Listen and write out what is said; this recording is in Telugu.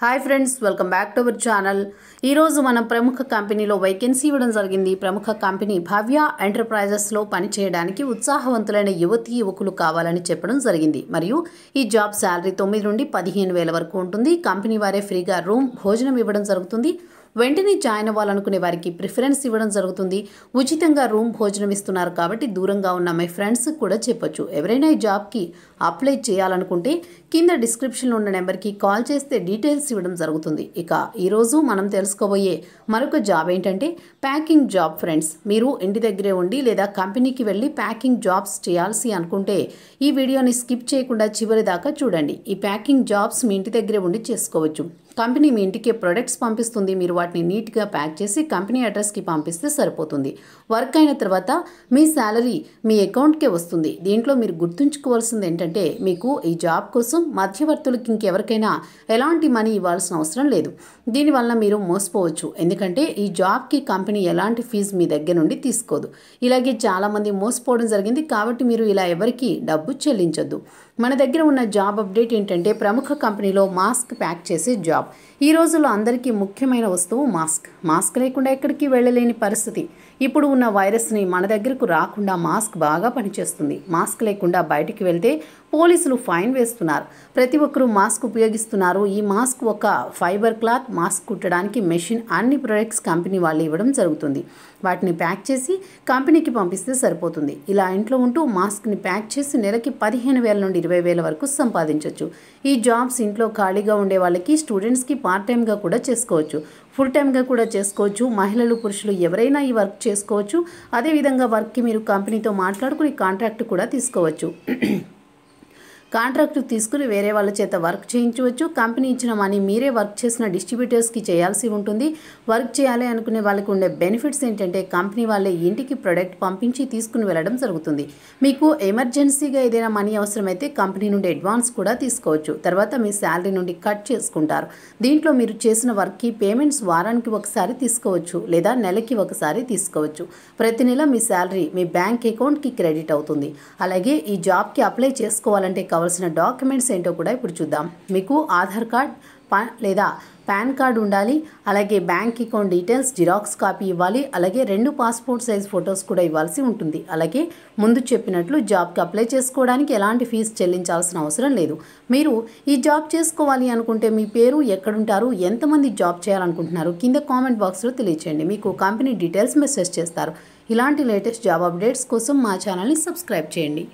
hi friends welcome back to our channel ఈరోజు మనం ప్రముఖ కంపెనీలో వేకెన్సీ ఇవ్వడం జరిగింది ప్రముఖ కంపెనీ భవ్య ఎంటర్ప్రైజెస్లో పనిచేయడానికి ఉత్సాహవంతులైన యువతి యువకులు కావాలని చెప్పడం జరిగింది మరియు ఈ జాబ్ శాలరీ తొమ్మిది నుండి పదిహేను వేల వరకు ఉంటుంది కంపెనీ వారే ఫ్రీగా రూమ్ భోజనం ఇవ్వడం జరుగుతుంది వెంటనే జాయిన్ అవ్వాలనుకునే వారికి ప్రిఫరెన్స్ ఇవ్వడం జరుగుతుంది ఉచితంగా రూమ్ భోజనం ఇస్తున్నారు కాబట్టి దూరంగా ఉన్న మై ఫ్రెండ్స్ కూడా చెప్పొచ్చు ఎవరైనా ఈ జాబ్కి అప్లై చేయాలనుకుంటే కింద డిస్క్రిప్షన్లో ఉన్న నెంబర్కి కాల్ చేస్తే డీటెయిల్స్ ఇవ్వడం జరుగుతుంది ఇక ఈరోజు మనం తెలుసుకోబోయే మరొక జాబ్ ఏంటంటే ప్యాకింగ్ జాబ్ ఫ్రెండ్స్ మీరు ఇంటి దగ్గరే ఉండి లేదా కంపెనీకి వెళ్ళి ప్యాకింగ్ జాబ్స్ చేయాల్సి అనుకుంటే ఈ వీడియోని స్కిప్ చేయకుండా చివరి దాకా చూడండి ఈ ప్యాకింగ్ జాబ్స్ మీ ఇంటి దగ్గరే ఉండి చేసుకోవచ్చు కంపెనీ మీ ఇంటికి ప్రొడక్ట్స్ పంపిస్తుంది మీరు వాటిని నీట్గా ప్యాక్ చేసి కంపెనీ అడ్రస్కి పంపిస్తే సరిపోతుంది వర్క్ అయిన తర్వాత మీ శాలరీ మీ అకౌంట్కే వస్తుంది దీంట్లో మీరు గుర్తుంచుకోవాల్సింది ఏంటంటే మీకు ఈ జాబ్ కోసం మధ్యవర్తులకి ఇంకెవరికైనా ఎలాంటి మనీ ఇవ్వాల్సిన అవసరం లేదు దీనివల్ల మీరు మోసపోవచ్చు ఎందుకంటే ఈ జాబ్కి కంపెనీ ఎలాంటి ఫీజు మీ దగ్గర నుండి తీసుకోదు ఇలాగే చాలామంది మోసపోవడం జరిగింది కాబట్టి మీరు ఇలా ఎవరికి డబ్బు చెల్లించొద్దు మన దగ్గర ఉన్న జాబ్ అప్డేట్ ఏంటంటే ప్రముఖ కంపెనీలో మాస్క్ ప్యాక్ చేసే జాబ్ ఈ రోజుల్లో అందరికీ ముఖ్యమైన వస్తువు మాస్క్ మాస్క్ లేకుండా ఎక్కడికి వెళ్ళలేని పరిస్థితి ఇప్పుడు ఉన్న వైరస్ని మన దగ్గరకు రాకుండా మాస్క్ బాగా పనిచేస్తుంది మాస్క్ లేకుండా బయటికి వెళ్తే పోలీసులు ఫైన్ వేస్తున్నారు ప్రతి ఒక్కరూ మాస్క్ ఉపయోగిస్తున్నారు ఈ మాస్క్ ఒక ఫైబర్ క్లాత్ మాస్క్ కుట్టడానికి మెషిన్ అన్ని ప్రొడక్ట్స్ కంపెనీ వాళ్ళు ఇవ్వడం జరుగుతుంది వాటిని ప్యాక్ చేసి కంపెనీకి పంపిస్తే సరిపోతుంది ఇలా ఇంట్లో ఉంటూ మాస్క్ని ప్యాక్ చేసి నెలకి పదిహేను వేల నుండి ఇరవై వేల వరకు సంపాదించవచ్చు ఈ జాబ్స్ ఇంట్లో ఖాళీగా ఉండే వాళ్ళకి స్టూడెంట్స్కి పార్ట్ టైంగా కూడా చేసుకోవచ్చు ఫుల్ టైంగా కూడా చేసుకోవచ్చు మహిళలు పురుషులు ఎవరైనా ఈ వర్క్ చేసుకోవచ్చు అదేవిధంగా వర్క్కి మీరు కంపెనీతో మాట్లాడుకుని కాంట్రాక్ట్ కూడా తీసుకోవచ్చు కాంట్రాక్టు తీసుకుని వేరే వాళ్ళ చేత వర్క్ చేయించవచ్చు కంపెనీ ఇచ్చిన మనీ మీరే వర్క్ చేసిన డిస్ట్రిబ్యూటర్స్కి చేయాల్సి ఉంటుంది వర్క్ చేయాలి అనుకునే వాళ్ళకి ఉండే బెనిఫిట్స్ ఏంటంటే కంపెనీ వాళ్ళే ఇంటికి ప్రొడక్ట్ పంపించి తీసుకుని వెళ్ళడం జరుగుతుంది మీకు ఎమర్జెన్సీగా ఏదైనా మనీ అవసరమైతే కంపెనీ నుండి అడ్వాన్స్ కూడా తీసుకోవచ్చు తర్వాత మీ శాలరీ నుండి కట్ చేసుకుంటారు దీంట్లో మీరు చేసిన వర్క్కి పేమెంట్స్ వారానికి ఒకసారి తీసుకోవచ్చు లేదా నెలకి ఒకసారి తీసుకోవచ్చు ప్రతి నెల మీ శాలరీ మీ బ్యాంక్ అకౌంట్కి క్రెడిట్ అవుతుంది అలాగే ఈ జాబ్కి అప్లై చేసుకోవాలంటే కవర్ కావాల్సిన డాక్యుమెంట్స్ ఏంటో కూడా ఇప్పుడు చూద్దాం మీకు ఆధార్ కార్డ్ లేదా పాన్ కార్డ్ ఉండాలి అలాగే bank account details xerox copy ఇవ్వాలి అలాగే రెండు పాస్పోర్ట్ సైజ్ ఫొటోస్ కూడా ఇవ్వాల్సి ఉంటుంది అలాగే ముందు చెప్పినట్లు జాబ్కి అప్లై చేసుకోవడానికి ఎలాంటి ఫీజు చెల్లించాల్సిన అవసరం లేదు మీరు ఈ జాబ్ చేసుకోవాలి అనుకుంటే మీ పేరు ఎక్కడుంటారు ఎంతమంది జాబ్ చేయాలనుకుంటున్నారు కింద కామెంట్ బాక్స్లో తెలియచేయండి మీకు కంపెనీ డీటెయిల్స్ మెసేజ్ చేస్తారు ఇలాంటి లేటెస్ట్ జాబ్ అప్డేట్స్ కోసం మా ఛానల్ని సబ్స్క్రైబ్ చేయండి